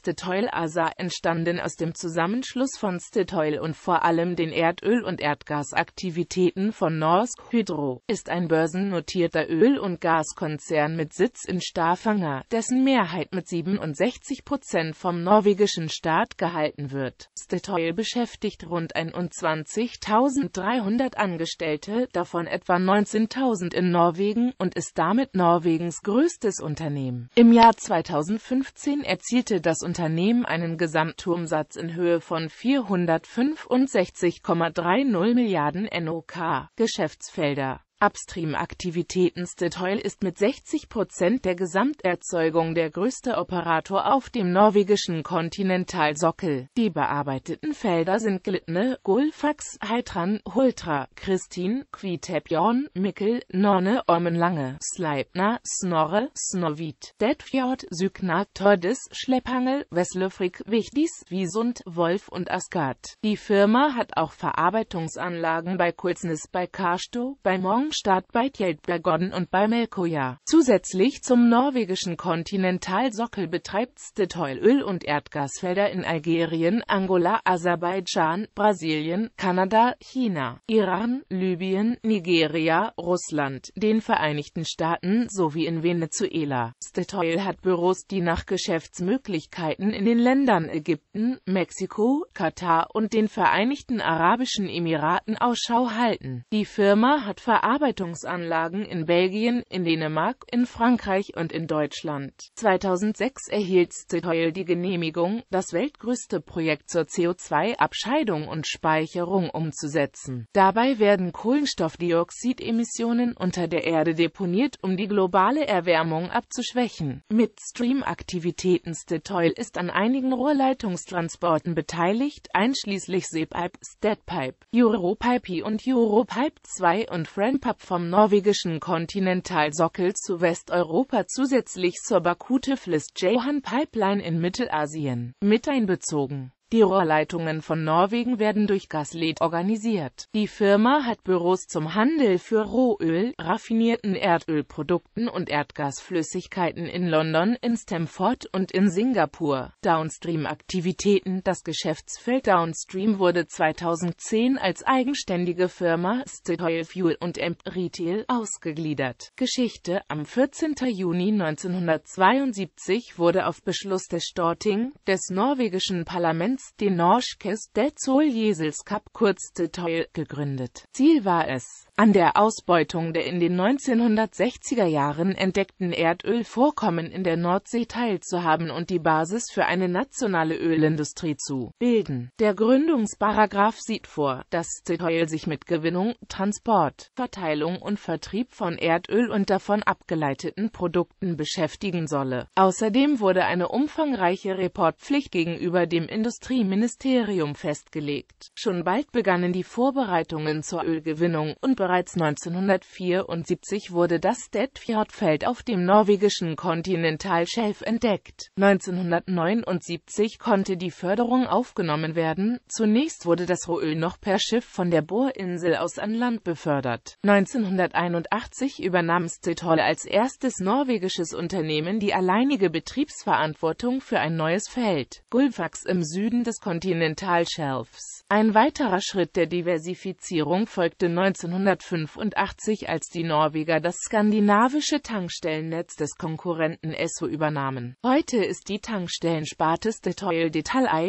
Stetoil asa entstanden aus dem Zusammenschluss von Stetoil und vor allem den Erdöl- und Erdgasaktivitäten von Norsk Hydro, ist ein börsennotierter Öl- und Gaskonzern mit Sitz in Stafanger, dessen Mehrheit mit 67 Prozent vom norwegischen Staat gehalten wird. Stetoil beschäftigt rund 21.300 Angestellte, davon etwa 19.000 in Norwegen und ist damit Norwegens größtes Unternehmen. Im Jahr 2015 erzielte das Unternehmen einen Gesamtumsatz in Höhe von 465,30 Milliarden NOK, Geschäftsfelder Upstream-Aktivitäten Statoil ist mit 60 Prozent der Gesamterzeugung der größte Operator auf dem norwegischen Kontinentalsockel. Die bearbeiteten Felder sind Glitne, Gullfax, Heitran, Hultra, Kristin, Kvitebjorn, Mikkel, Nonne, Ormenlange, Sleipner, Snorre, Snorvit, Detfjord, Sygna, Tordis, Schlepphangel, Veslefrik, Wichtis, Wiesund, Wolf und Asgard. Die Firma hat auch Verarbeitungsanlagen bei Kulznis, bei Karsto, bei Mong, Start bei Tjeldbergodden und bei Melkoja. Zusätzlich zum norwegischen Kontinentalsockel betreibt Stetoil Öl- und Erdgasfelder in Algerien, Angola, Aserbaidschan, Brasilien, Kanada, China, Iran, Libyen, Nigeria, Russland, den Vereinigten Staaten sowie in Venezuela. Stetoil hat Büros, die nach Geschäftsmöglichkeiten in den Ländern Ägypten, Mexiko, Katar und den Vereinigten Arabischen Emiraten Ausschau halten. Die Firma hat verarbeitet Verarbeitungsanlagen in Belgien, in Dänemark, in Frankreich und in Deutschland. 2006 erhielt Statoil die Genehmigung, das weltgrößte Projekt zur CO2-Abscheidung und Speicherung umzusetzen. Dabei werden Kohlenstoffdioxidemissionen unter der Erde deponiert, um die globale Erwärmung abzuschwächen. Mit Stream-Aktivitäten Statoil ist an einigen Rohrleitungstransporten beteiligt, einschließlich Seepipe, Statpipe, Europipe und Europipe 2 und Friendpipe Cup vom norwegischen Kontinentalsockel zu Westeuropa zusätzlich zur Bakú-Tiflis-Ceyhan-Pipeline in Mittelasien mit einbezogen die Rohrleitungen von Norwegen werden durch Gaslet organisiert. Die Firma hat Büros zum Handel für Rohöl, raffinierten Erdölprodukten und Erdgasflüssigkeiten in London, in Stamford und in Singapur. Downstream-Aktivitäten Das Geschäftsfeld Downstream wurde 2010 als eigenständige Firma Statoil Fuel und Emp Retail ausgegliedert. Geschichte Am 14. Juni 1972 wurde auf Beschluss des Storting, des norwegischen Parlaments namens den Norskes del Sol-Jesels-Cup kurz Teil gegründet. Ziel war es, an der Ausbeutung der in den 1960er Jahren entdeckten Erdölvorkommen in der Nordsee teilzuhaben und die Basis für eine nationale Ölindustrie zu bilden. Der Gründungsparagraf sieht vor, dass Zitoil sich mit Gewinnung, Transport, Verteilung und Vertrieb von Erdöl und davon abgeleiteten Produkten beschäftigen solle. Außerdem wurde eine umfangreiche Reportpflicht gegenüber dem Industrie Industrieministerium festgelegt. Schon bald begannen die Vorbereitungen zur Ölgewinnung und bereits 1974 wurde das Dettfjordfeld auf dem norwegischen Kontinentalschelf entdeckt. 1979 konnte die Förderung aufgenommen werden, zunächst wurde das Rohöl noch per Schiff von der Bohrinsel aus an Land befördert. 1981 übernahm Statoil als erstes norwegisches Unternehmen die alleinige Betriebsverantwortung für ein neues Feld, Gullfaks im Süden Süden des Kontinentalschelfs. Ein weiterer Schritt der Diversifizierung folgte 1985, als die Norweger das skandinavische Tankstellennetz des Konkurrenten Esso übernahmen. Heute ist die Tankstellensparte Statoil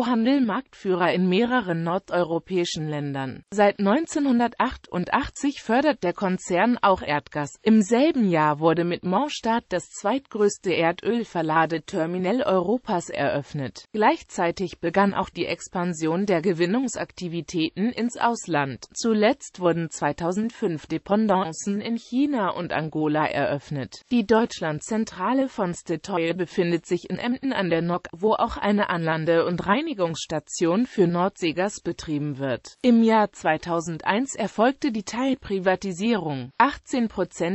Handel Marktführer in mehreren nordeuropäischen Ländern. Seit 1988 fördert der Konzern auch Erdgas. Im selben Jahr wurde mit Mondstadt das zweitgrößte Erdölverladeterminal Europas eröffnet. Gleichzeitig begann auch die Expansion der Gewinnungsaktivitäten ins Ausland. Zuletzt wurden 2005 Dependancen in China und Angola eröffnet. Die Deutschlandzentrale von Statoil befindet sich in Emden an der Nock, wo auch eine Anlande- und Reinigungsstation für Nordseegas betrieben wird. Im Jahr 2001 erfolgte die Teilprivatisierung. 18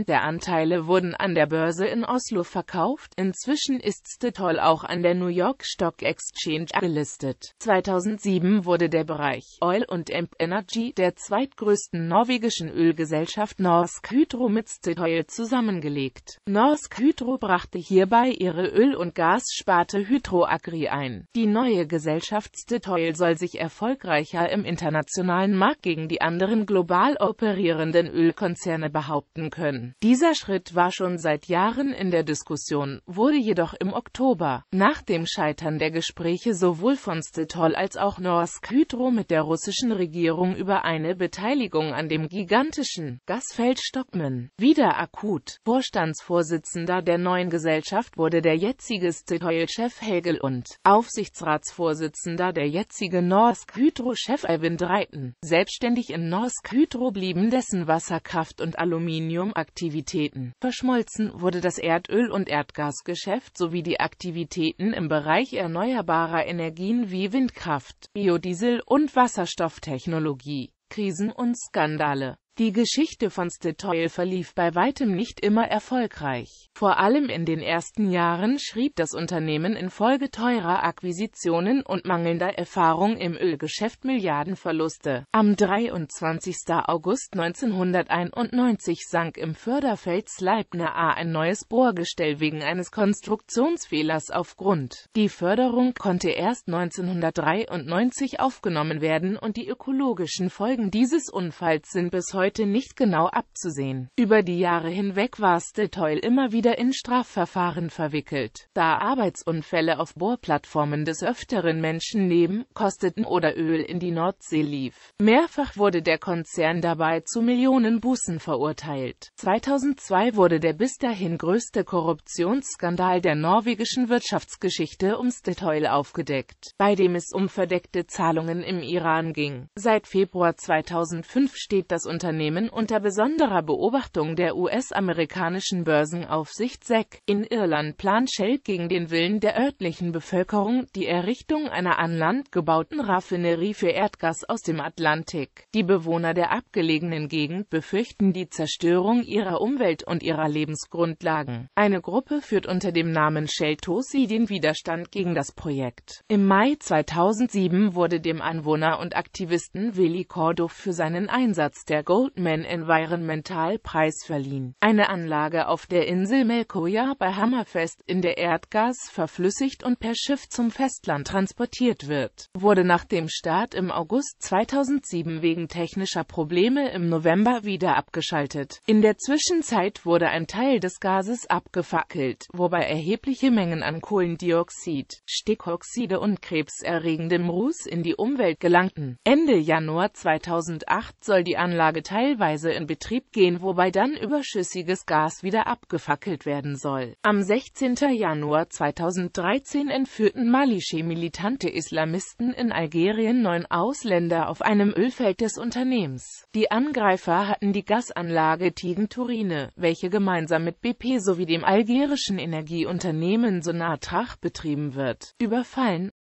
der Anteile wurden an der Börse in Oslo verkauft. Inzwischen ist Statoil auch an der New York Stock Exchange gelistet. 2007 wurde der Bereich Oil und Emp Energy der zweitgrößten norwegischen Ölgesellschaft Norsk Hydro mit Statoil zusammengelegt. Norsk Hydro brachte hierbei ihre Öl- und Gassparte Hydro Agri ein. Die neue Gesellschaft Statoil soll sich erfolgreicher im internationalen Markt gegen die anderen global operierenden Ölkonzerne behaupten können. Dieser Schritt war schon seit Jahren in der Diskussion, wurde jedoch im Oktober, nach dem Scheitern der Gespräche sowohl von Toll als auch Norsk Hydro mit der russischen Regierung über eine Beteiligung an dem gigantischen Gasfeld Stockmann. Wieder akut. Vorstandsvorsitzender der neuen Gesellschaft wurde der jetzige Statoil-Chef Hegel und Aufsichtsratsvorsitzender der jetzige Norsk Hydro-Chef Erwin Dreiten. Selbstständig in Norsk Hydro blieben dessen Wasserkraft- und Aluminiumaktivitäten. Verschmolzen wurde das Erdöl- und Erdgasgeschäft sowie die Aktivitäten im Bereich erneuerbarer Energien wie wie Windkraft, Biodiesel und Wasserstofftechnologie, Krisen und Skandale. Die Geschichte von Statoil verlief bei weitem nicht immer erfolgreich. Vor allem in den ersten Jahren schrieb das Unternehmen infolge teurer Akquisitionen und mangelnder Erfahrung im Ölgeschäft Milliardenverluste. Am 23. August 1991 sank im Förderfeld Sleipner A ein neues Bohrgestell wegen eines Konstruktionsfehlers auf Grund. Die Förderung konnte erst 1993 aufgenommen werden und die ökologischen Folgen dieses Unfalls sind bis heute heute nicht genau abzusehen. Über die Jahre hinweg war Statoil immer wieder in Strafverfahren verwickelt, da Arbeitsunfälle auf Bohrplattformen des Öfteren Menschen neben, kosteten oder Öl in die Nordsee lief. Mehrfach wurde der Konzern dabei zu Millionen Bußen verurteilt. 2002 wurde der bis dahin größte Korruptionsskandal der norwegischen Wirtschaftsgeschichte um Statoil aufgedeckt, bei dem es um verdeckte Zahlungen im Iran ging. Seit Februar 2005 steht das Unternehmen Unternehmen unter besonderer Beobachtung der US-amerikanischen Börsenaufsicht SEC. In Irland plant Shell gegen den Willen der örtlichen Bevölkerung die Errichtung einer an Land gebauten Raffinerie für Erdgas aus dem Atlantik. Die Bewohner der abgelegenen Gegend befürchten die Zerstörung ihrer Umwelt und ihrer Lebensgrundlagen. Eine Gruppe führt unter dem Namen Shell Tosi den Widerstand gegen das Projekt. Im Mai 2007 wurde dem Anwohner und Aktivisten Willi Korduff für seinen Einsatz der Go Goldman Environmental Preis verliehen. Eine Anlage auf der Insel Melkoya bei Hammerfest, in der Erdgas verflüssigt und per Schiff zum Festland transportiert wird, wurde nach dem Start im August 2007 wegen technischer Probleme im November wieder abgeschaltet. In der Zwischenzeit wurde ein Teil des Gases abgefackelt, wobei erhebliche Mengen an Kohlendioxid, Stickoxide und krebserregendem Ruß in die Umwelt gelangten. Ende Januar 2008 soll die Anlage teilweise in Betrieb gehen, wobei dann überschüssiges Gas wieder abgefackelt werden soll. Am 16. Januar 2013 entführten malische militante Islamisten in Algerien neun Ausländer auf einem Ölfeld des Unternehmens. Die Angreifer hatten die Gasanlage Tigen-Turine, welche gemeinsam mit BP sowie dem algerischen Energieunternehmen Sonatrach betrieben wird, überfallen